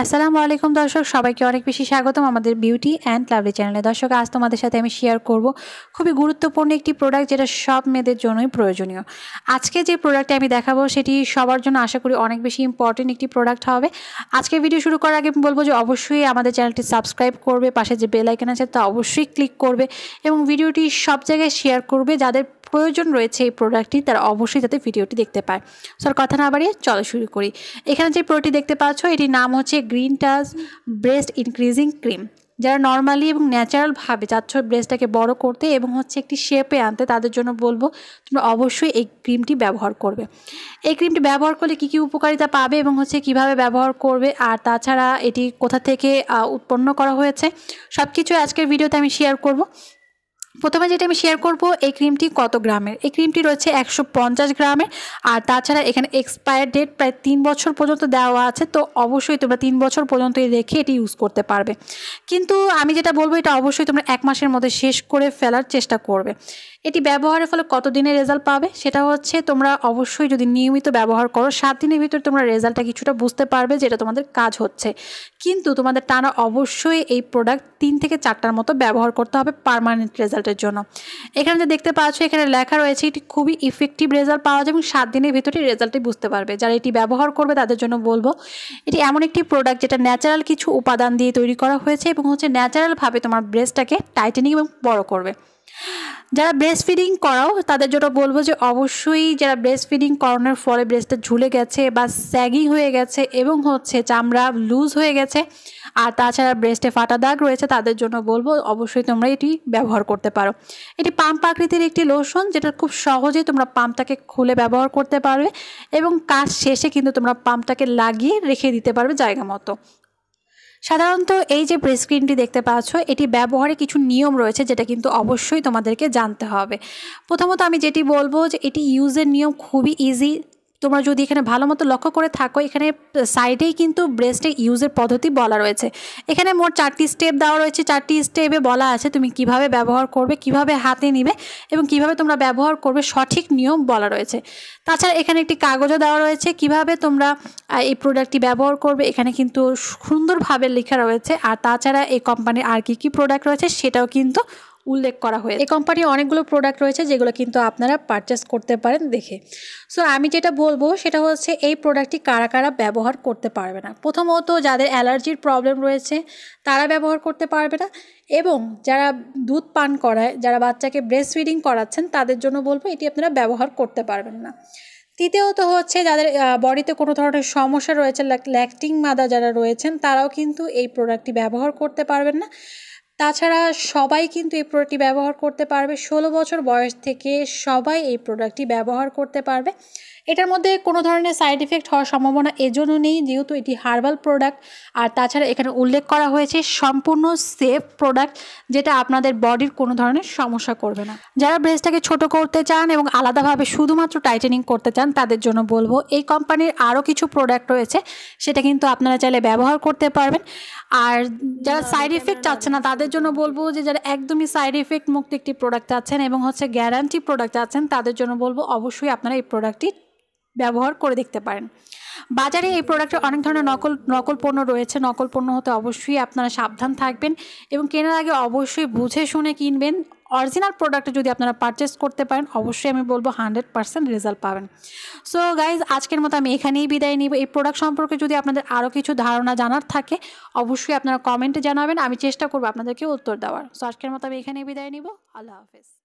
আসসালামু আলাইকুম দর্শক সবাইকে অনেক বেশি স্বাগতম আমাদের বিউটি অ্যান্ড লাভলি চ্যানেলে দর্শক আজ তোমাদের সাথে আমি শেয়ার করব খুবই গুরুত্বপূর্ণ একটি প্রোডাক্ট যেটা সব মেয়েদের জন্যই প্রয়োজনীয় আজকে যে প্রোডাক্টটি আমি দেখাবো সেটি সবার জন্য আশা করি অনেক বেশি ইম্পর্টেন্ট একটি প্রোডাক্ট হবে আজকে ভিডিও শুরু করার আগে আমি বলবো যে অবশ্যই আমাদের চ্যানেলটি সাবস্ক্রাইব করবে পাশে যে বেল আইকন আছে তা অবশ্যই ক্লিক করবে এবং ভিডিওটি সব জায়গায় শেয়ার করবে যাদের প্রয়োজন রয়েছে এই প্রোডাক্টটি তারা অবশ্যই যাতে ভিডিওটি দেখতে পায় স্যার কথা না বাড়িয়ে চলো শুরু করি এখানে যে প্রোডাক্টটি দেখতে পাচ্ছ এটির নাম হচ্ছে green touch breast increasing cream যারা নর্মালি এবং ন্যাচারালভাবে চাচ্ছ ব্রেস্টটাকে বড় করতে এবং হচ্ছে একটি শেপে আনতে তাদের জন্য বলবো তোমরা অবশ্যই এই ক্রিমটি ব্যবহার করবে এই ক্রিমটি ব্যবহার করলে কী কী উপকারিতা পাবে এবং হচ্ছে কিভাবে ব্যবহার করবে আর তাছাড়া এটি কোথা থেকে উৎপন্ন করা হয়েছে সব কিছু আজকের ভিডিওতে আমি শেয়ার করব প্রথমে যেটা আমি শেয়ার করব এই ক্রিমটি কত গ্রামের এই ক্রিমটি রয়েছে একশো পঞ্চাশ গ্রামের আর তাছাড়া এখানে এক্সপায়ার ডেট প্রায় তিন বছর পর্যন্ত দেওয়া আছে তো অবশ্যই তোমরা তিন বছর পর্যন্ত রেখে এটি ইউজ করতে পারবে কিন্তু আমি যেটা বলবো এটা অবশ্যই তোমরা এক মাসের মধ্যে শেষ করে ফেলার চেষ্টা করবে এটি ব্যবহারের ফলে কতদিনের রেজাল্ট পাবে সেটা হচ্ছে তোমরা অবশ্যই যদি নিয়মিত ব্যবহার করো সাত দিনের ভিতরে তোমরা রেজাল্টটা কিছুটা বুঝতে পারবে যেটা তোমাদের কাজ হচ্ছে কিন্তু তোমাদের টানা অবশ্যই এই প্রোডাক্ট তিন থেকে চারটার মতো ব্যবহার করতে হবে পারমানেন্ট রেজাল্ট রেজাল্টের জন্য এখানে যে দেখতে পাচ্ছ এখানে লেখা রয়েছে এটি খুবই ইফেক্টিভ রেজাল্ট পাওয়া যায় এবং সাত দিনের ভিতরে রেজাল্টটি বুঝতে পারবে যারা এটি ব্যবহার করবে তাদের জন্য বলবো এটি এমন একটি প্রোডাক্ট যেটা ন্যাচারাল কিছু উপাদান দিয়ে তৈরি করা হয়েছে এবং হচ্ছে ন্যাচারালভাবে তোমার ব্রেসটাকে টাইটেনিং এবং বড় করবে যারা ব্রেস্ট ফিডিং করাও তাদের জন্য বলবো যে অবশ্যই যারা ব্রেস্ট ফিডিং করানোর ফলে ব্রেস্টটা ঝুলে গেছে বা স্যাগিং হয়ে গেছে এবং হচ্ছে চামড়া লুজ হয়ে গেছে আর তাছাড়া ব্রেস্টে ফাটা দাগ রয়েছে তাদের জন্য বলবো অবশ্যই তোমরা এটি ব্যবহার করতে পারো এটি পাম্প আকৃতির একটি লোশন যেটা খুব সহজেই তোমরা পাম্পটাকে খুলে ব্যবহার করতে পারবে এবং কাজ শেষে কিন্তু তোমরা পাম্পটাকে লাগিয়ে রেখে দিতে পারবে জায়গা মতো সাধারণত এই যে ব্রেস্ট ক্রিমটি দেখতে পাচ্ছ এটি ব্যবহারে কিছু নিয়ম রয়েছে যেটা কিন্তু অবশ্যই তোমাদেরকে জানতে হবে প্রথমত আমি যেটি বলবো যে এটি ইউজের নিয়ম খুবই ইজি তোমরা যদি এখানে ভালো মতো লক্ষ্য করে থাকো এখানে সাইডেই কিন্তু ব্রেস্টে ইউজের পদ্ধতি বলা রয়েছে এখানে মোট চারটি স্টেপ দেওয়া রয়েছে চারটি স্টেপে বলা আছে তুমি কিভাবে ব্যবহার করবে কিভাবে হাতে নিবে এবং কিভাবে তোমরা ব্যবহার করবে সঠিক নিয়ম বলা রয়েছে তাছাড়া এখানে একটি কাগজও দেওয়া রয়েছে কিভাবে তোমরা এই প্রোডাক্টটি ব্যবহার করবে এখানে কিন্তু সুন্দরভাবে লেখা রয়েছে আর তাছাড়া এই কোম্পানির আর কী কী প্রোডাক্ট রয়েছে সেটাও কিন্তু উল্লেখ করা হয়েছে এই কোম্পানির অনেকগুলো প্রোডাক্ট রয়েছে যেগুলো কিন্তু আপনারা পারচেস করতে পারেন দেখে সো আমি যেটা বলবো সেটা হচ্ছে এই প্রোডাক্টটি কারা কারা ব্যবহার করতে পারবে না প্রথমত যাদের অ্যালার্জির প্রবলেম রয়েছে তারা ব্যবহার করতে পারবে না এবং যারা দুধ পান করায় যারা বাচ্চাকে ব্রেস্ট ফিডিং করাচ্ছেন তাদের জন্য বলবো এটি আপনারা ব্যবহার করতে পারবেন না তৃতীয়ত হচ্ছে যাদের বডিতে কোনো ধরনের সমস্যা রয়েছে ল্যাকটিং মাদা যারা রয়েছেন তারাও কিন্তু এই প্রোডাক্টটি ব্যবহার করতে পারবেন না তাছাড়া সবাই কিন্তু এই প্রোডাক্টটি ব্যবহার করতে পারবে ষোলো বছর বয়স থেকে সবাই এই প্রোডাক্টটি ব্যবহার করতে পারবে এটার মধ্যে কোনো ধরনের সাইড এফেক্ট হওয়ার সম্ভাবনা এজন্য নেই যেহেতু এটি হার্বাল প্রোডাক্ট আর তাছাড়া এখানে উল্লেখ করা হয়েছে সম্পূর্ণ সেফ প্রোডাক্ট যেটা আপনাদের বডির কোনো ধরনের সমস্যা করবে না যারা ব্রেসটাকে ছোট করতে চান এবং আলাদাভাবে শুধুমাত্র টাইটেনিং করতে চান তাদের জন্য বলবো এই কোম্পানির আরও কিছু প্রোডাক্ট রয়েছে সেটা কিন্তু আপনারা চাইলে ব্যবহার করতে পারবেন আর যারা সাইড এফেক্ট চাচ্ছে না তাদের জন্য বলবো যে যারা একদমই সাইড এফেক্ট মুক্ত একটি প্রোডাক্ট চাচ্ছেন এবং হচ্ছে গ্যারান্টি প্রোডাক্ট চাচ্ছেন তাদের জন্য বলবো অবশ্যই আপনারা এই প্রোডাক্টটি ব্যবহার করে দেখতে পারেন বাজারে এই প্রোডাক্টের অনেক ধরনের নকল নকল পণ্য রয়েছে নকল পণ্য হতে অবশ্যই আপনারা সাবধান থাকবেন এবং কেনার আগে অবশ্যই বুঝে শুনে কিনবেন অরিজিনাল প্রোডাক্ট যদি আপনারা পারচেস করতে পারেন অবশ্যই আমি বলবো হান্ড্রেড পার্সেন্ট রেজাল্ট পাবেন সো গাইজ আজকের মতো আমি এখানেই বিদায় নিব এই প্রোডাক্ট সম্পর্কে যদি আপনাদের আরও কিছু ধারণা জানার থাকে অবশ্যই আপনারা কমেন্টে জানাবেন আমি চেষ্টা করবো আপনাদেরকে উত্তর দেওয়ার সো আজকের মতো আমি এখানেই বিদায় নিব আল্লাহ হাফেজ